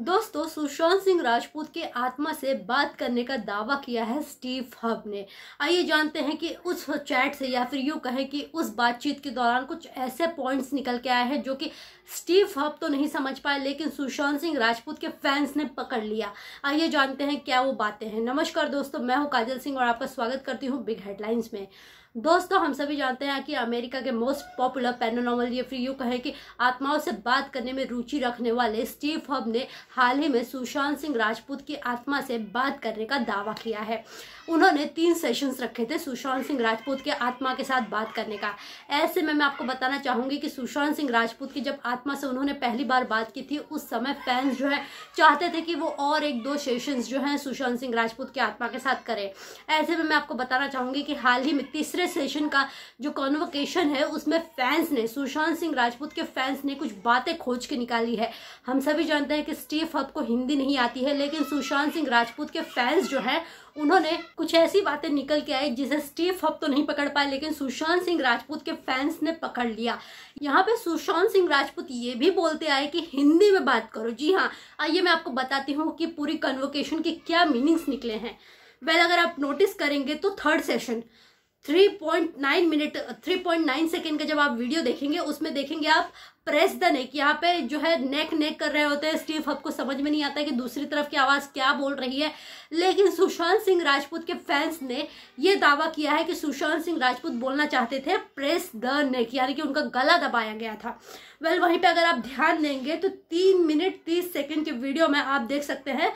दोस्तों सुशांत सिंह राजपूत के आत्मा से बात करने का दावा किया है स्टीव हब ने आइए जानते हैं कि उस चैट से या फिर यूँ कहें कि उस बातचीत के दौरान कुछ ऐसे पॉइंट्स निकल के आए हैं जो कि स्टीव हब तो नहीं समझ पाए लेकिन सुशांत सिंह राजपूत के फैंस ने पकड़ लिया आइए जानते हैं क्या वो बातें हैं नमस्कार दोस्तों मैं हूँ काजल सिंह और आपका स्वागत करती हूँ बिग हेडलाइंस में दोस्तों हम सभी जानते हैं कि अमेरिका के मोस्ट पॉपुलर पैनोनॉमल ये फिर यू कहें कि आत्माओं से बात करने में रुचि रखने वाले स्टीव हब ने हाल ही में सुशांत सिंह राजपूत की आत्मा से बात करने का दावा किया है उन्होंने तीन सेशंस रखे थे सुशांत सिंह राजपूत के आत्मा के साथ बात करने का ऐसे में मैं आपको बताना चाहूँगी कि सुशांत सिंह राजपूत की जब आत्मा से उन्होंने पहली बार बात की थी उस समय फैंस जो है चाहते थे कि वो और एक दो सेशंस जो हैं सुशांत सिंह राजपूत की आत्मा के साथ करें ऐसे में मैं आपको बताना चाहूँगी कि हाल ही में तीसरे दूसरे सेशन का जो कॉन्वोकेशन है उसमें फैंस ने सुशांत सिंह राजपूत के फैंस ने कुछ बातें खोज के निकाली है हम सभी जानते हैं कि स्टीव हब को हिंदी नहीं आती है लेकिन सुशांत सिंह राजपूत के फैंस जो है उन्होंने कुछ ऐसी बातें निकल के आई जिसे स्टीव हब तो नहीं पकड़ पाए लेकिन सुशांत सिंह राजपूत के फैंस ने पकड़ लिया यहाँ पे सुशांत सिंह राजपूत ये भी बोलते आए कि हिंदी में बात करो जी हाँ आइए मैं आपको बताती हूँ कि पूरी कन्वोकेशन के क्या मीनिंग्स निकले हैं वेल well, अगर आप नोटिस करेंगे तो थर्ड सेशन 3.9 मिनट 3.9 सेकेंड का जब आप वीडियो देखेंगे उसमें देखेंगे आप प्रेस द नेक यहाँ पे जो है नेक नेक कर रहे होते हैं स्टीव हब को समझ में नहीं आता है कि दूसरी तरफ की आवाज़ क्या बोल रही है लेकिन सुशांत सिंह राजपूत के फैंस ने ये दावा किया है कि सुशांत सिंह राजपूत बोलना चाहते थे प्रेस द नेक यानी कि उनका गला दबाया गया था वेल वहीं पर अगर आप ध्यान देंगे तो तीन मिनट तीस सेकेंड के वीडियो में आप देख सकते हैं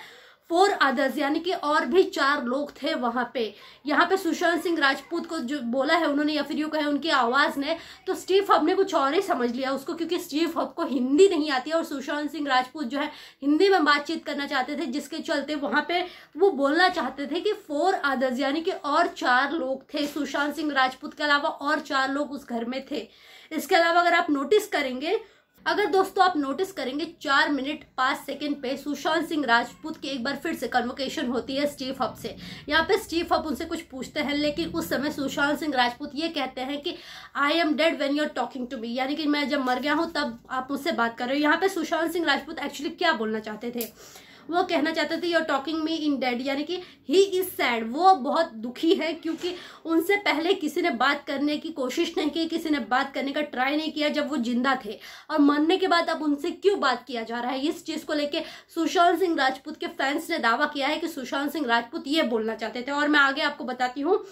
फोर अदर्स यानी कि और भी चार लोग थे वहां पे यहाँ पे सुशांत सिंह राजपूत को जो बोला है उन्होंने या फिर यू कहे उनकी आवाज ने तो स्टीव हब ने कुछ और ही समझ लिया उसको क्योंकि स्टीव हब को हिंदी नहीं आती और सुशांत सिंह राजपूत जो है हिंदी में बातचीत करना चाहते थे जिसके चलते वहां पे वो बोलना चाहते थे कि फोर अदर्स यानी कि और चार लोग थे सुशांत सिंह राजपूत के अलावा और चार लोग उस घर में थे इसके अलावा अगर आप नोटिस करेंगे अगर दोस्तों आप नोटिस करेंगे चार मिनट पाँच सेकेंड पे सुशांत सिंह राजपूत की एक बार फिर से कन्वोकेशन होती है स्टीफ हब से यहाँ पे स्टीफ हब उनसे कुछ पूछते हैं लेकिन उस समय सुशांत सिंह राजपूत ये कहते हैं कि I am dead when you are talking to me यानी कि मैं जब मर गया हूँ तब आप मुझसे बात कर रहे हो यहाँ पे सुशांत सिंह राजपूत एक्चुअली क्या बोलना चाहते थे वो कहना चाहते थे you are talking me in dead यानी कि ही इज सैड वो बहुत दुखी है क्योंकि उनसे पहले किसी ने बात करने की कोशिश नहीं की किसी ने बात करने का ट्राई नहीं किया जब वो जिंदा थे और मरने के बाद अब उनसे क्यों बात किया जा रहा है इस चीज को लेकर सुशांत सिंह राजपूत के फैंस ने दावा किया है कि सुशांत सिंह राजपूत ये बोलना चाहते थे और मैं आगे आपको बताती हूँ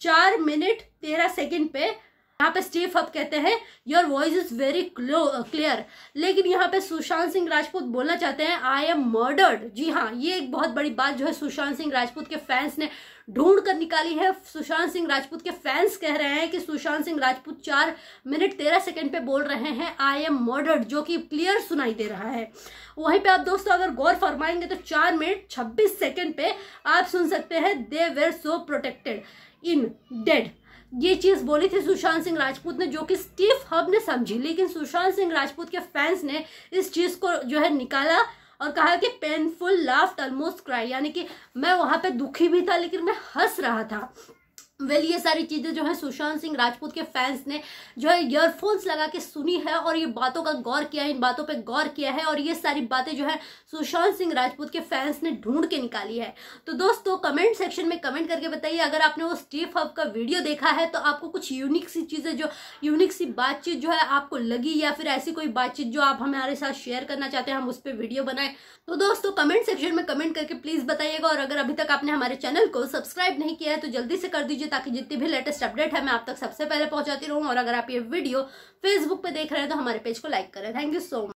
चार मिनट तेरह सेकेंड पे यहाँ पे स्टीव हब कहते हैं your voice is very clear लेकिन यहाँ पे सुशांत सिंह राजपूत बोलना चाहते हैं आई एम मर्डर्ड जी हाँ ये एक बहुत बड़ी बात जो है सुशांत सिंह राजपूत के फैंस ने ढूंढ कर निकाली है सुशांत सिंह राजपूत के फैंस कह रहे हैं कि सुशांत सिंह राजपूत चार मिनट तेरह सेकंड पे बोल रहे हैं आई एम मर्डर्ड जो कि क्लियर सुनाई दे रहा है वहीं पे आप दोस्तों अगर गौर फरमाएंगे तो चार मिनट छब्बीस सेकेंड पे आप सुन सकते हैं they were so protected in dead ये चीज बोली थी सुशांत सिंह राजपूत ने जो कि स्टीव हब ने समझी लेकिन सुशांत सिंह राजपूत के फैंस ने इस चीज को जो है निकाला और कहा कि पेनफुल लाफ्ट ऑलमोस्ट क्राई यानी कि मैं वहां पे दुखी भी था लेकिन मैं हंस रहा था वेल well, ये सारी चीज़ें जो है सुशांत सिंह राजपूत के फैंस ने जो है ईयरफोन्स लगा के सुनी है और ये बातों का गौर किया है इन बातों पे गौर किया है और ये सारी बातें जो है सुशांत सिंह राजपूत के फैंस ने ढूंढ के निकाली है तो दोस्तों कमेंट सेक्शन में कमेंट करके बताइए अगर आपने वो स्टीफ हब का वीडियो देखा है तो आपको कुछ यूनिक सी चीज़ें जो यूनिक सी बातचीत जो है आपको लगी या फिर ऐसी कोई बातचीत जो आप हमारे साथ शेयर करना चाहते हैं हम उस पर वीडियो बनाए तो दोस्तों कमेंट सेक्शन में कमेंट करके प्लीज़ बताइएगा और अगर अभी तक आपने हमारे चैनल को सब्सक्राइब नहीं किया है तो जल्दी से कर दीजिए कीजिए ताकि जितनी भी लेटेस्ट अपडेट है मैं आप तक सबसे पहले पहुंचाती रहूँ और अगर आप ये वीडियो फेसबुक पर देख रहे हैं तो हमारे पेज को लाइक करें थैंक यू सो मच